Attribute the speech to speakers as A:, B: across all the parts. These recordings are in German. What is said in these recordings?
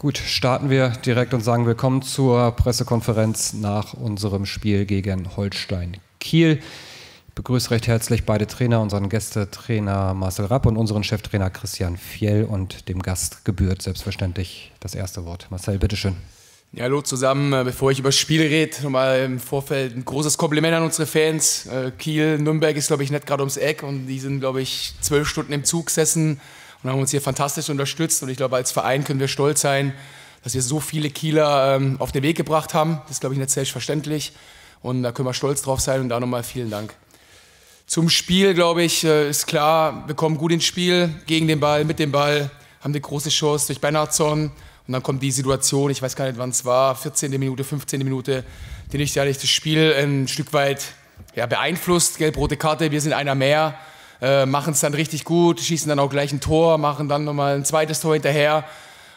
A: Gut, starten wir direkt und sagen willkommen zur Pressekonferenz nach unserem Spiel gegen Holstein Kiel. Ich begrüße recht herzlich beide Trainer, unseren Gästetrainer Marcel Rapp und unseren Cheftrainer Christian Fjell und dem Gast gebührt selbstverständlich das erste Wort. Marcel, bitteschön.
B: Ja, hallo zusammen. Äh, bevor ich über das Spiel rede, nochmal im Vorfeld ein großes Kompliment an unsere Fans. Äh, Kiel, Nürnberg ist, glaube ich, nicht gerade ums Eck und die sind, glaube ich, zwölf Stunden im Zug gesessen und haben uns hier fantastisch unterstützt. Und ich glaube, als Verein können wir stolz sein, dass wir so viele Kieler ähm, auf den Weg gebracht haben. Das ist, glaube ich, nicht selbstverständlich. Und da können wir stolz drauf sein. Und da nochmal vielen Dank. Zum Spiel, glaube ich, äh, ist klar, wir kommen gut ins Spiel, gegen den Ball, mit dem Ball, haben die große Chance durch Bernhardson. Und dann kommt die Situation, ich weiß gar nicht, wann es war, 14. Minute, 15. Minute, die nicht ehrlich das Spiel ein Stück weit ja, beeinflusst. Gelb-rote Karte, wir sind einer mehr äh, machen es dann richtig gut, schießen dann auch gleich ein Tor, machen dann nochmal ein zweites Tor hinterher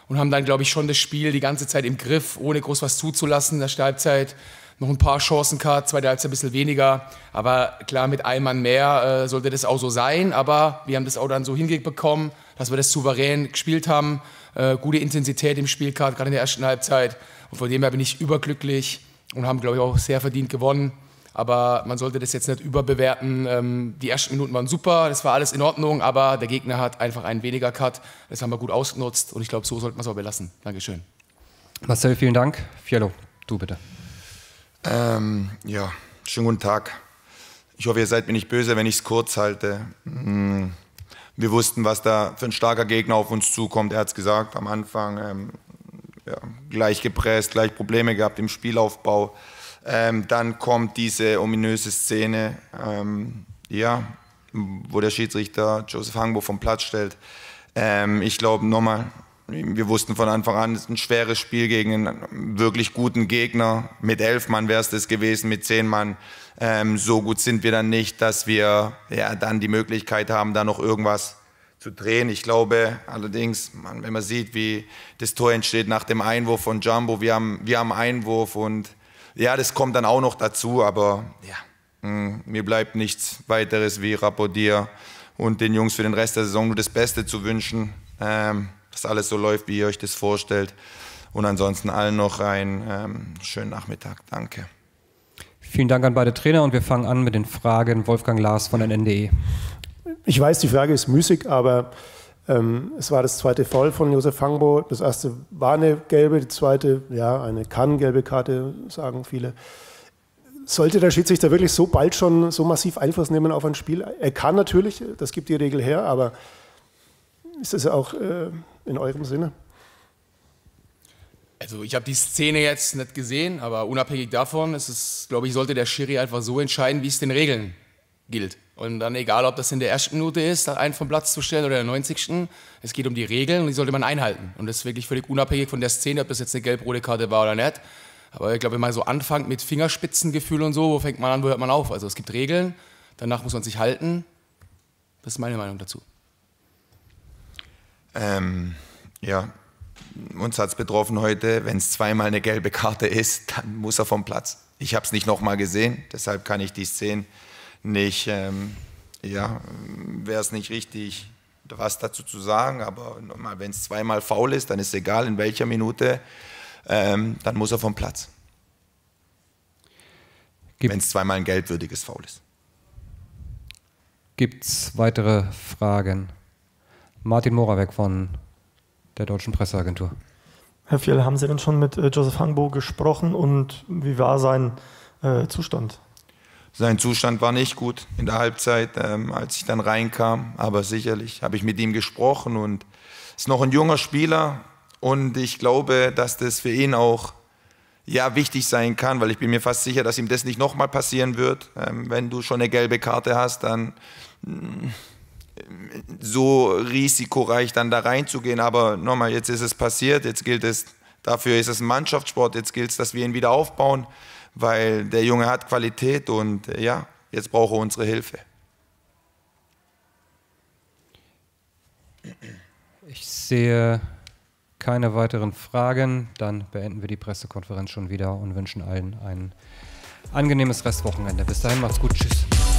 B: und haben dann, glaube ich, schon das Spiel die ganze Zeit im Griff, ohne groß was zuzulassen. Nach der Halbzeit noch ein paar Chancen gehabt, zweite Halbzeit ein bisschen weniger. Aber klar, mit einem Mann mehr äh, sollte das auch so sein. Aber wir haben das auch dann so hingekommen, dass wir das souverän gespielt haben. Äh, gute Intensität im Spiel gerade in der ersten Halbzeit. Und von dem her bin ich überglücklich und haben, glaube ich, auch sehr verdient gewonnen. Aber man sollte das jetzt nicht überbewerten. Ähm, die ersten Minuten waren super, das war alles in Ordnung, aber der Gegner hat einfach einen weniger Cut. Das haben wir gut ausgenutzt und ich glaube, so sollten wir es auch belassen. Dankeschön.
A: Marcel, vielen Dank. Fiello, du bitte. Ähm, ja, schönen guten Tag.
C: Ich hoffe, ihr seid mir nicht böse, wenn ich es kurz halte. Mhm. Wir wussten, was da für ein starker Gegner auf uns zukommt. Er hat es gesagt am Anfang. Ähm, ja, gleich gepresst, gleich Probleme gehabt im Spielaufbau. Ähm, dann kommt diese ominöse Szene, ähm, ja, wo der Schiedsrichter Joseph Hangbo vom Platz stellt. Ähm, ich glaube, nochmal, wir wussten von Anfang an, es ist ein schweres Spiel gegen einen wirklich guten Gegner. Mit elf Mann wäre es das gewesen, mit zehn Mann. Ähm, so gut sind wir dann nicht, dass wir ja, dann die Möglichkeit haben, da noch irgendwas zu drehen. Ich glaube allerdings, man, wenn man sieht, wie das Tor entsteht nach dem Einwurf von Jumbo, wir haben, wir haben Einwurf und ja, das kommt dann auch noch dazu, aber ja, mh, mm, mir bleibt nichts weiteres wie Rapodier und den Jungs für den Rest der Saison nur das Beste zu wünschen, ähm, dass alles so läuft, wie ihr euch das vorstellt. Und ansonsten allen noch einen ähm, schönen Nachmittag. Danke.
A: Vielen Dank an beide Trainer und wir fangen an mit den Fragen Wolfgang Lars von der NDE. Ich weiß, die Frage ist müßig, aber ähm, es war das zweite Foul von Josef Fangbo. Das erste war eine gelbe, die zweite, ja, eine kann gelbe Karte, sagen viele. Sollte der Schiedsrichter wirklich so bald schon so massiv Einfluss nehmen auf ein Spiel? Er kann natürlich, das gibt die Regel her, aber ist das auch äh, in eurem Sinne?
B: Also ich habe die Szene jetzt nicht gesehen, aber unabhängig davon ist es, glaube ich, sollte der Schiri einfach so entscheiden, wie es den Regeln gilt. Und dann egal, ob das in der ersten Minute ist, einen vom Platz zu stellen oder in der 90. Es geht um die Regeln und die sollte man einhalten. Und das ist wirklich völlig unabhängig von der Szene, ob das jetzt eine gelb-rote Karte war oder nicht. Aber ich glaube, wenn man so anfängt mit Fingerspitzengefühl und so, wo fängt man an, wo hört man auf? Also es gibt Regeln, danach muss man sich halten. Das ist meine Meinung dazu.
C: Ähm, ja, uns hat es betroffen heute, wenn es zweimal eine gelbe Karte ist, dann muss er vom Platz. Ich habe es nicht nochmal gesehen, deshalb kann ich die Szene nicht, ähm, ja, wäre es nicht richtig, was dazu zu sagen, aber nochmal, wenn es zweimal faul ist, dann ist es egal in welcher Minute, ähm, dann muss er vom Platz. Wenn es zweimal ein geldwürdiges Foul ist.
A: Gibt es weitere Fragen? Martin Moravec von der Deutschen Presseagentur.
C: Herr Fiel, haben Sie denn schon mit äh, Joseph Hangbo gesprochen und wie war sein äh, Zustand? Sein Zustand war nicht gut in der Halbzeit, ähm, als ich dann reinkam, aber sicherlich habe ich mit ihm gesprochen und ist noch ein junger Spieler und ich glaube, dass das für ihn auch ja wichtig sein kann, weil ich bin mir fast sicher, dass ihm das nicht nochmal passieren wird. Ähm, wenn du schon eine gelbe Karte hast, dann mm, so risikoreich dann da reinzugehen. Aber nochmal, jetzt ist es passiert, jetzt gilt es Dafür ist es ein Mannschaftssport. Jetzt gilt es, dass wir ihn wieder aufbauen, weil der Junge hat Qualität und äh, ja, jetzt braucht er unsere Hilfe.
A: Ich sehe keine weiteren Fragen. Dann beenden wir die Pressekonferenz schon wieder und wünschen allen ein angenehmes Restwochenende. Bis dahin, macht's gut. Tschüss.